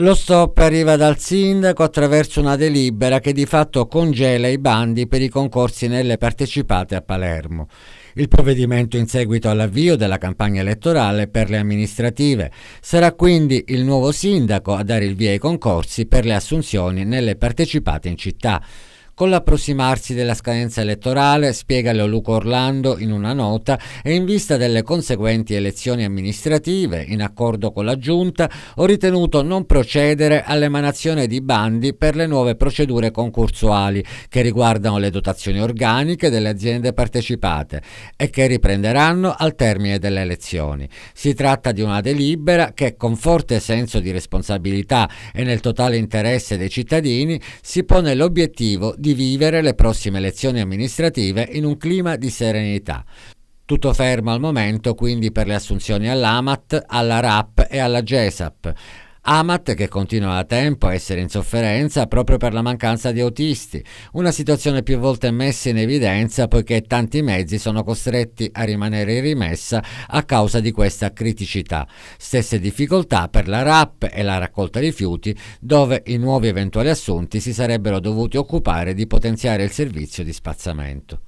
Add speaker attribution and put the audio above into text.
Speaker 1: Lo stop arriva dal sindaco attraverso una delibera che di fatto congela i bandi per i concorsi nelle partecipate a Palermo. Il provvedimento in seguito all'avvio della campagna elettorale per le amministrative. Sarà quindi il nuovo sindaco a dare il via ai concorsi per le assunzioni nelle partecipate in città. Con l'approssimarsi della scadenza elettorale, spiega Leoluco Orlando in una nota, e in vista delle conseguenti elezioni amministrative, in accordo con la Giunta, ho ritenuto non procedere all'emanazione di bandi per le nuove procedure concursuali che riguardano le dotazioni organiche delle aziende partecipate e che riprenderanno al termine delle elezioni. Si tratta di una delibera che con forte senso di responsabilità e nel totale interesse dei cittadini si pone l'obiettivo di di vivere le prossime elezioni amministrative in un clima di serenità. Tutto fermo al momento quindi per le assunzioni all'AMAT, alla RAP e alla GESAP. Amat che continua da tempo a essere in sofferenza proprio per la mancanza di autisti, una situazione più volte messa in evidenza poiché tanti mezzi sono costretti a rimanere in rimessa a causa di questa criticità. Stesse difficoltà per la RAP e la raccolta rifiuti dove i nuovi eventuali assunti si sarebbero dovuti occupare di potenziare il servizio di spazzamento.